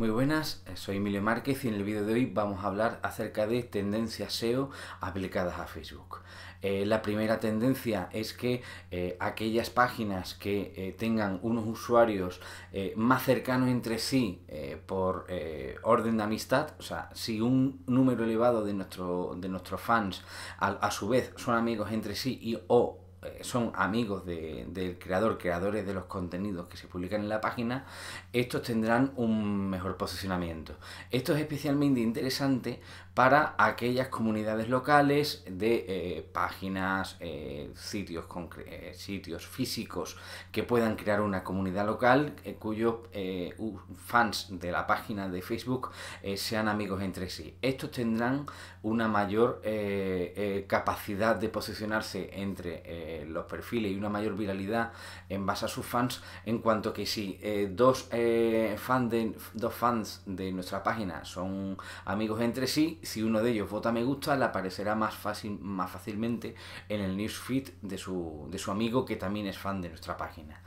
Muy buenas, eh, soy Emilio Márquez y en el vídeo de hoy vamos a hablar acerca de tendencias SEO aplicadas a Facebook. Eh, la primera tendencia es que eh, aquellas páginas que tengan unos usuarios más cercanos entre sí por orden de amistad, o sea, si un número elevado de, de nuestros fans a, a su vez son amigos entre sí y o eh, son amigos del creador, creadores de los contenidos que se publican en la página, estos tendrán un mejor posicionamiento. Esto es especialmente interesante para aquellas comunidades locales de eh, páginas, eh, sitios, sitios físicos que puedan crear una comunidad local cuyos fans de la página de Facebook sean amigos entre sí. Estos tendrán una mayor capacidad de posicionarse entre eh, los perfiles y una mayor viralidad en base a sus fans, en cuanto que si eh, dos, eh, de, dos fans de nuestra página son amigos entre sí, si uno de ellos vota me gusta, le aparecerá más, fácil, más fácilmente en el newsfeed de su, de su amigo que también es fan de nuestra página.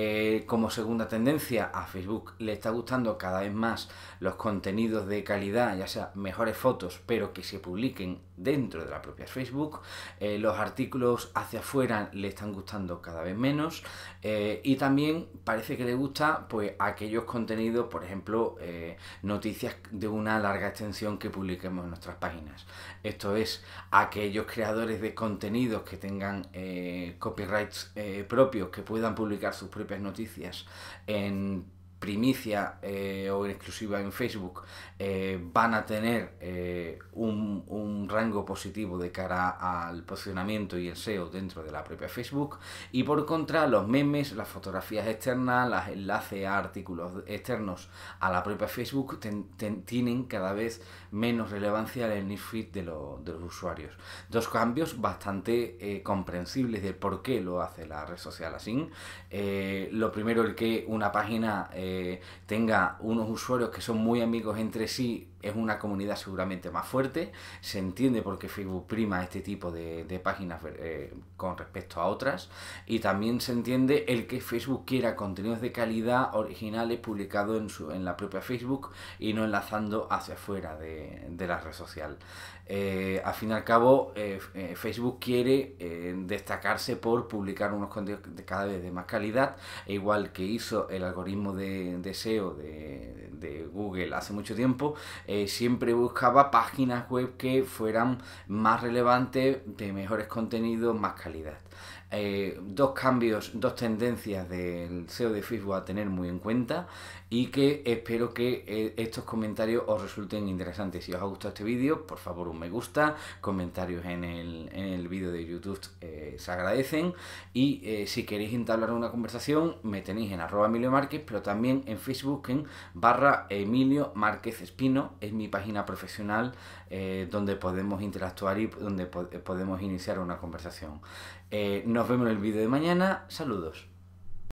Eh, como segunda tendencia, a Facebook le está gustando cada vez más los contenidos de calidad, ya sea mejores fotos, pero que se publiquen dentro de la propia Facebook. Eh, los artículos hacia afuera le están gustando cada vez menos. Eh, y también parece que le gusta pues, aquellos contenidos, por ejemplo, noticias de una larga extensión que publiquemos en nuestras páginas. Esto es, aquellos creadores de contenidos que tengan copyrights propios, que puedan publicar sus propios noticias en primicia eh, o en exclusiva en Facebook eh, van a tener eh, un, rango positivo de cara al posicionamiento y el SEO dentro de la propia Facebook y por contra los memes, las fotografías externas, los enlaces a artículos externos a la propia Facebook tienen cada vez menos relevancia en el newsfeed de, de los usuarios. Dos cambios bastante comprensibles de por qué lo hace la red social así. lo primero el que una página eh, tenga unos usuarios que son muy amigos entre sí es una comunidad seguramente más fuerte, se entiende porque Facebook prima este tipo de, páginas eh, con respecto a otras y también se entiende el que Facebook quiera contenidos de calidad originales publicados en, su, en la propia Facebook y no enlazando hacia afuera de, la red social. Eh, al fin y al cabo, eh, Facebook quiere destacarse por publicar unos contenidos de cada vez de más calidad, e igual que hizo el algoritmo de, deseo SEO de, de Google hace mucho tiempo, eh, siempre buscaba páginas web que fueran más relevantes, de mejores contenidos, más calidad. Eh, dos cambios, dos tendencias del SEO de Facebook a tener muy en cuenta y que espero que eh, estos comentarios os resulten interesantes. Si os ha gustado este vídeo, por favor un me gusta, comentarios en el, vídeo de YouTube se agradecen. Y eh, si queréis entablar una conversación, me tenéis en arroba Emilio Márquez, pero también en Facebook en barra Emilio Márquez Espino, es mi página profesional eh, donde podemos interactuar y donde eh, podemos iniciar una conversación. nos vemos en el vídeo de mañana. Saludos.